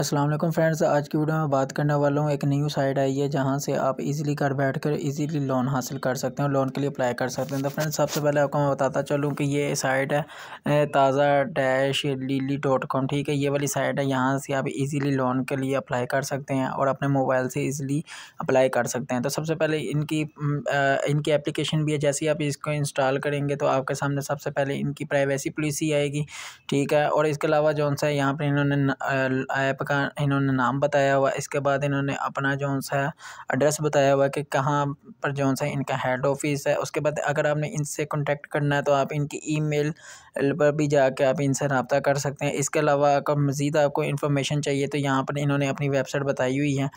Aslam friends आज की video में बात करने वाला हूँ एक न्यू साइट आई है जहाँ से आप इजीली घर बैठकर इजीली लोन हासिल कर सकते हैं लोन के लिए अप्लाई कर सकते हैं तो फ्रेंड्स सबसे पहले आपको मैं बताता चलूँ कि ये साइट है ताज़ा डैश लीली डॉट कॉम ठीक है ये वाली साइट है यहाँ से आप इजीली लोन के लिए अप्लाई कर सकते हैं और अपने मोबाइल से ईज़िली अप्लाई कर सकते हैं तो सबसे पहले इनकी इनकी एप्लीकेशन भी है जैसे ही आप इसको इंस्टॉल करेंगे तो आपके सामने सबसे पहले इनकी प्राइवेसी पॉलिसी आएगी ठीक है और इसके अलावा जो सा यहाँ पर इन्होंने ऐप का इन्होंने नाम बताया हुआ इसके बाद इन्होंने अपना जो सा एड्रेस बताया हुआ कि कहाँ पर जो सा इनका हेड ऑफिस है उसके बाद अगर आपने इनसे कॉन्टेक्ट करना है तो आप इनकी ईमेल पर भी जाके आप इनसे रबता कर सकते हैं इसके अलावा अगर मज़ीद आपको इन्फॉर्मेशन चाहिए तो यहाँ पर इन्होंने अपनी वेबसाइट बताई हुई है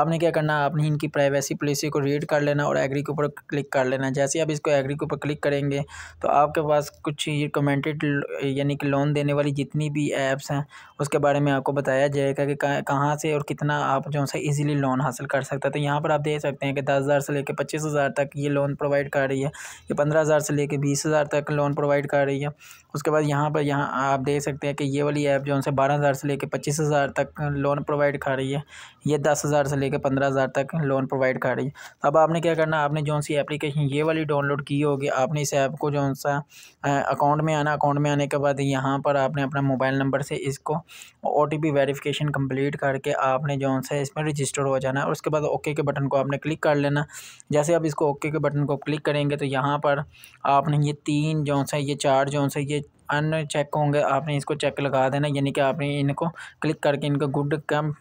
आपने क्या करना आपने इनकी प्राइवेसी पॉलिसी को रीड कर लेना और एग्री के ऊपर क्लिक कर लेना जैसे आप इसको एग्री के ऊपर क्लिक करेंगे तो आपके पास कुछ ही कमेंटेड यानी कि लोन देने वाली जितनी भी ऐप्स हैं उसके बारे में आपको बताया जाएगा कि कहाँ से और कितना आप जो है ईजिली लोन हासिल कर सकते हैं तो यहाँ पर आप देख सकते हैं कि दस हज़ार से लेकर पच्चीस हज़ार तक ये लोन प्रोवाइड कर रही है ये पंद्रह हज़ार से लेकर बीस हज़ार तक लोन प्रोवाइड कर रही है उसके बाद यहाँ पर यहाँ आप देख सकते हैं कि ये वाली ऐप जो है बारह हज़ार से लेकर पच्चीस हज़ार तक लोन प्रोवाइड कर रही है ये दस हज़ार से लेकर पंद्रह हज़ार तक लोन प्रोवाइड कर रही है तो अब आपने क्या करना आपने जो सी एप्लीकेशन ये वाली डाउनलोड की होगी आपने इस ऐप को जो सा अकाउंट में आना अकाउंट में आने के बाद यहाँ पर आपने अपना मोबाइल नंबर से इसको O T verification registration complete करके आपने जो है इसमें रजिस्टर हो जाना है और उसके बाद ओके के बटन को आपने क्लिक कर लेना जैसे आप इसको ओके के बटन को क्लिक करेंगे तो यहाँ पर आपने ये तीन जो है ये चार जो है ये अन चेक होंगे आपने इसको चेक लगा देना यानी कि आपने इनको क्लिक करके इनको गुड कम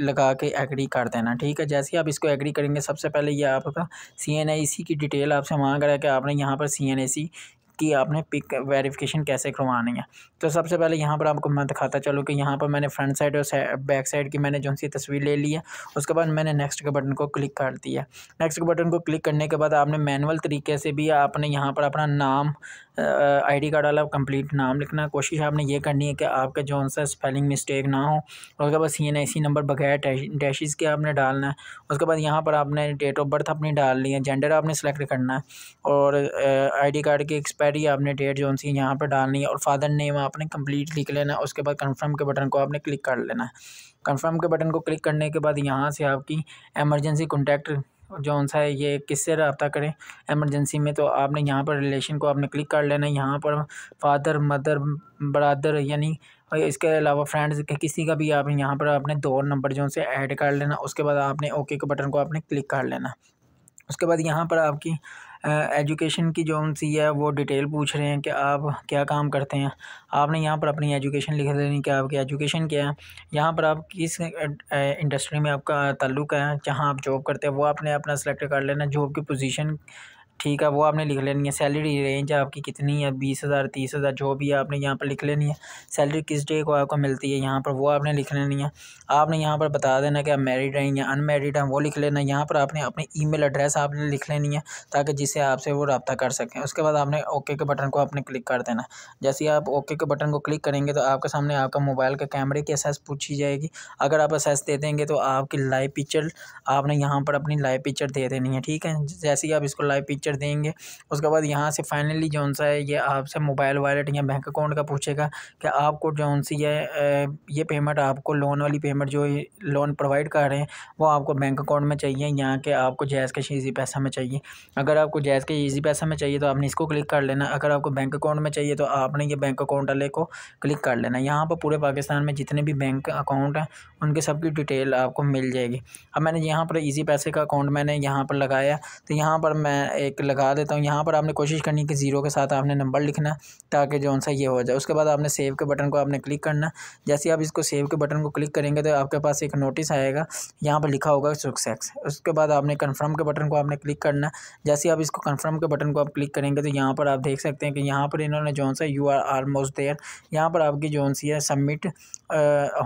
लगा के एग्री कर देना ठीक है जैसे ही आप इसको एग्री करेंगे सबसे पहले ये आपका सी एन आई सी की डिटेल आपसे मांग रहा है कि आपने यहाँ पर सी एन आई सी कि आपने पिक वेरिफिकेशन कैसे करवानी है तो सबसे पहले यहाँ पर आपको मैं दिखाता चलूँ कि यहाँ पर मैंने फ्रंट साइड और बैक साइड की मैंने जो सी तस्वीर ले ली है उसके बाद मैंने नेक्स्ट के बटन को क्लिक कर दिया नेक्स्ट के बटन को क्लिक करने के बाद आपने मैनुअल तरीके से भी आपने यहाँ पर अपना नाम आईडी कार्ड वाला कंप्लीट नाम लिखना कोशिश आपने ये करनी है कि आपका जो सा स्पेलिंग मिस्टेक ना हो उसके बाद C N I C number बगैर डैशेज़ के आपने डालना है उसके बाद यहाँ पर आपने डेट ऑफ बर्थ अपनी डालनी है जेंडर आपने सेलेक्ट करना है और आई डी कार्ड की एक्सपायर आईडी आपने डेट जो सी यहाँ पर डालनी है और फादर नेम आपने कम्प्लीट लिख लेना है उसके बाद कन्फर्म के बटन को आपने क्लिक कर लेना है के बटन को क्लिक करने के बाद यहाँ से आपकी एमरजेंसी कॉन्टैक्ट जो सा है ये किससे रबता करें एमरजेंसी में तो आपने यहाँ पर रिलेशन को आपने क्लिक कर लेना है यहाँ पर फादर मदर ब्रदर यानी इसके अलावा फ्रेंड्स के किसी का भी आप यहाँ पर आपने दो नंबर जो से ऐड कर लेना उसके बाद आपने ओके के बटन को आपने क्लिक कर लेना उसके बाद यहाँ पर आपकी एजुकेशन की जो उन है वो डिटेल पूछ रहे हैं कि आप क्या काम करते हैं आपने यहाँ पर अपनी एजुकेशन लिख देनी कि आपकी एजुकेशन क्या है यहाँ पर आप किस इंडस्ट्री में आपका ताल्लुक़ है जहाँ आप जॉब करते हैं वो आपने अपना सेलेक्ट कर लेना जॉब की पोजीशन ठीक है वो आपने लिख लेनी है सैलरी रेंज आपकी कितनी है बीस हज़ार तीस हज़ार जो भी है आपने यहाँ पर लिख लेनी है सैलरी किस डे को आपको मिलती है यहाँ पर वो आपने लिख लेनी है आपने यहाँ पर बता देना कि आप मैरिड हैं या अनमेरिड हैं वो लिख लेना है यहाँ पर आपने अपनी ई एड्रेस आपने लिख लेनी है ताकि जिससे आपसे वो रबता कर सकें उसके बाद आपने ओके के बटन को आपने क्लिक कर देना जैसे आप ओके के बटन को क्लिक करेंगे तो आपके सामने आपका मोबाइल के कैमरे की एसेस पूछी जाएगी अगर आप एसेस दे देंगे तो आपकी लाइव पिक्चर आपने यहाँ पर अपनी लाइव पिक्चर दे देनी है ठीक है जैसे ही आप इसको लाइव पिक्चर पिक्चर देंगे उसके बाद यहाँ से फाइनली जौन सा है ये आपसे मोबाइल वॉलेट या बैंक अकाउंट का पूछेगा कि आपको जौन सी है ये पेमेंट आपको लोन वाली पेमेंट जो लोन प्रोवाइड कर रहे हैं वो आपको बैंक अकाउंट में चाहिए यहाँ के आपको जैस के ईजी पैसा में चाहिए अगर आपको जैस के ईजी पैसा में चाहिए तो आपने इसको क्लिक कर लेना अगर आपको बैंक अकाउंट में चाहिए तो आपने ये बैंक अकाउंट वाले को क्लिक कर लेना यहाँ पर पूरे पाकिस्तान में जितने भी बैंक अकाउंट हैं उनके सबकी डिटेल आपको मिल जाएगी अब मैंने यहाँ पर ईजी पैसे का अकाउंट मैंने यहाँ पर लगाया तो यहाँ पर मैं एक लगा देता हूँ यहाँ पर आपने कोशिश करनी कि ज़ीरो के साथ आपने नंबर लिखना ताकि जो सा ये हो जाए उसके बाद आपने सेव के बटन को आपने क्लिक करना जैसे आप इसको सेव के बटन को क्लिक करेंगे तो आपके पास एक नोटिस आएगा यहाँ पर लिखा होगा सक्सेस उसके बाद आपने कन्फर्म के बटन को आपने क्लिक करना जैसे आप इसको कन्फर्म के बटन को आप क्लिक करेंगे तो यहाँ पर आप देख सकते हैं कि यहाँ पर इन्होंने जो सा यू आर आलमोस्ट देयर यहाँ पर आपकी जो सी है सबमिट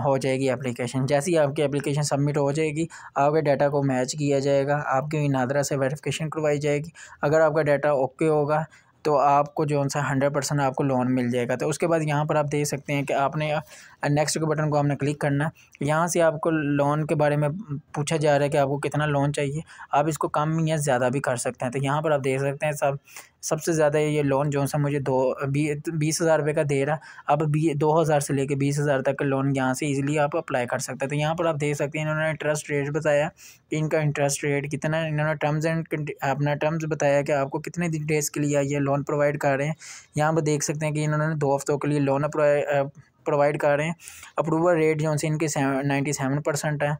हो जाएगी एप्लीकेशन जैसे ही आपकी एप्लीकेशन सबमिट हो जाएगी आपके डाटा को मैच किया जाएगा आपके नादरा से वेरिफिकेशन करवाई जाएगी अगर आपका डाटा ओके होगा तो आपको जो सा हंड्रेड परसेंट आपको लोन मिल जाएगा तो उसके बाद यहाँ पर आप देख सकते हैं कि आपने नेक्स्ट uh, के बटन को आपने क्लिक करना है यहाँ से आपको लोन के बारे में पूछा जा रहा है कि आपको कितना लोन चाहिए आप इसको कम या ज़्यादा भी कर सकते हैं तो यहाँ पर आप देख सकते हैं सब सबसे ज़्यादा ये लोन जो सा मुझे दो बी, बीस हज़ार रुपये का दे रहा अब बी दो हज़ार से लेके बीस हज़ार तक का लोन यहाँ से इजीली आप अप्लाई कर सकते हैं तो यहाँ पर आप देख सकते हैं इन्होंने इंटरेस्ट रेट बताया कि इनका इंटरेस्ट रेट कितना इन्होंने टर्म्स एंड अपना टर्म्स बताया कि आपको कितने डेज़ के लिए ये लोन प्रोवाइड कर रहे हैं यहाँ पर देख सकते हैं कि इन्होंने दो हफ्तों के लिए लोन प्रोवाइड कर रहे हैं अप्रूवल रेट जो है इनकी नाइन्टी सेवन परसेंट है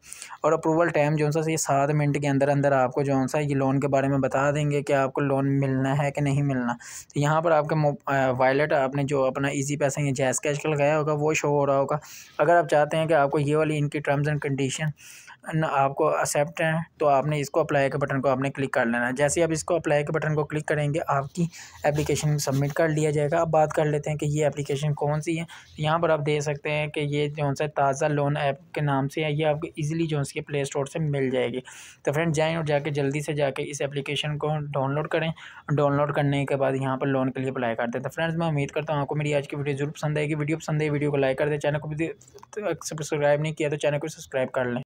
और अप्रूवल टाइम जो सा ये सात मिनट के अंदर अंदर आपको जो सा ये लोन के बारे में बता देंगे कि आपको लोन मिलना है कि नहीं मिलना तो यहाँ पर आपके वॉलेट आपने जो अपना ईजी पैसा या जैस कैश का लगाया होगा वो शो हो रहा होगा अगर आप चाहते हैं कि आपको ये वाली इनकी टर्म्स एंड कंडीशन અને આપકો એક્સેપ્ટ હે તો આપને ઇસકો એપ્લાય કે બટન કો આપને ક્લિક કર લેના છે જસે હી આપ ઇસકો એપ્લાય કે બટન કો ક્લિક કરેંગે આપકી એપ્લિકેશન સબમિટ કર લિયા જાયેગા અબ વાત કર લેતે હે કે યે એપ્લિકેશન કોનસી હે તો યહા પર આપ દે સકતે હે કે યે જોનસે તાઝા લોન એપ કે નામ સે હે યે આપ ઇઝીલી જોનસ કે પ્લે સ્ટોર સે મિલ જાયેગી તો ફ્રેન્ડ જાઈએ ઓર જાકે જલ્દી સે જાકે ઇસ એપ્લિકેશન કો ડાઉનલોડ કરે ડાઉનલોડ કરને કે બાદ યહા પર લોન કે લિયે એપ્લાય કર દેતે હે તો ફ્રેન્ડસ મેં ઉમીદ કરતા હું આપકો મેરી આજ કી વિડીયો જરૂર પસંદ આયેગી વિડીયો પસંદ આયે વિડીયો કો લાઈક કર દે ચેનલ કો સબસ્ક્રાઇબ નહીં કિયા તો ચેનલ કો સબસ્ક્રાઇબ કર લે